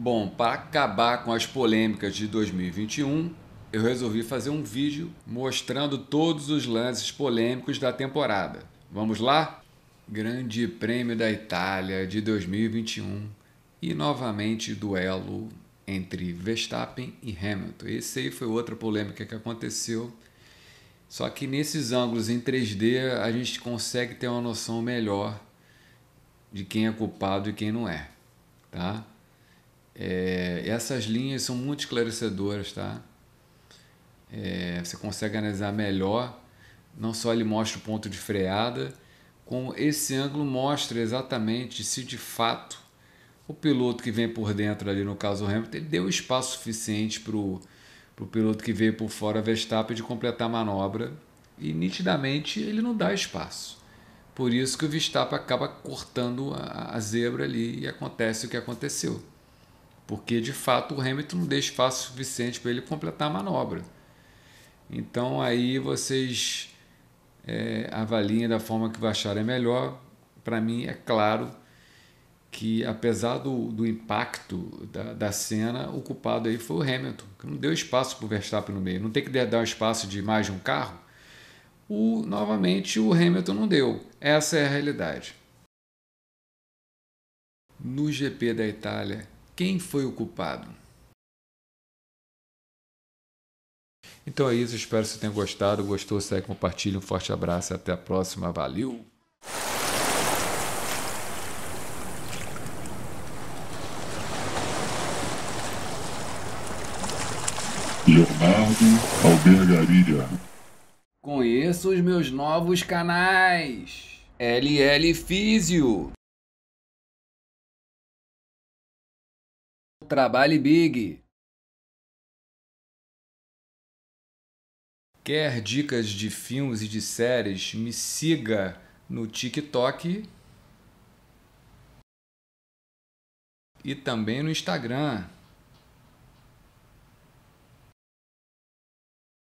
Bom, para acabar com as polêmicas de 2021, eu resolvi fazer um vídeo mostrando todos os lances polêmicos da temporada. Vamos lá? Grande Prêmio da Itália de 2021 e novamente duelo entre Verstappen e Hamilton. Esse aí foi outra polêmica que aconteceu. Só que nesses ângulos em 3D a gente consegue ter uma noção melhor de quem é culpado e quem não é, tá? É, essas linhas são muito esclarecedoras, tá? É, você consegue analisar melhor. Não só ele mostra o ponto de freada, como esse ângulo mostra exatamente se de fato o piloto que vem por dentro ali, no caso o Hamilton, ele deu espaço suficiente para o piloto que veio por fora, Verstappen, de completar a manobra. E nitidamente ele não dá espaço. Por isso que o Verstappen acaba cortando a, a zebra ali e acontece o que aconteceu porque de fato o Hamilton não deu espaço suficiente para ele completar a manobra. Então aí vocês é, avaliem da forma que acharem melhor. Para mim é claro que apesar do, do impacto da, da cena, o culpado aí foi o Hamilton, que não deu espaço para o Verstappen no meio. Não tem que dar espaço de mais de um carro? O, novamente o Hamilton não deu. Essa é a realidade. No GP da Itália, quem foi o culpado? Então é isso, espero que você tenha gostado. Gostou? Segue, compartilhe. Um forte abraço e até a próxima. Valeu! Leonardo Albergaria. Conheça os meus novos canais. LL Físio. Trabalhe Big. Quer dicas de filmes e de séries? Me siga no TikTok e também no Instagram.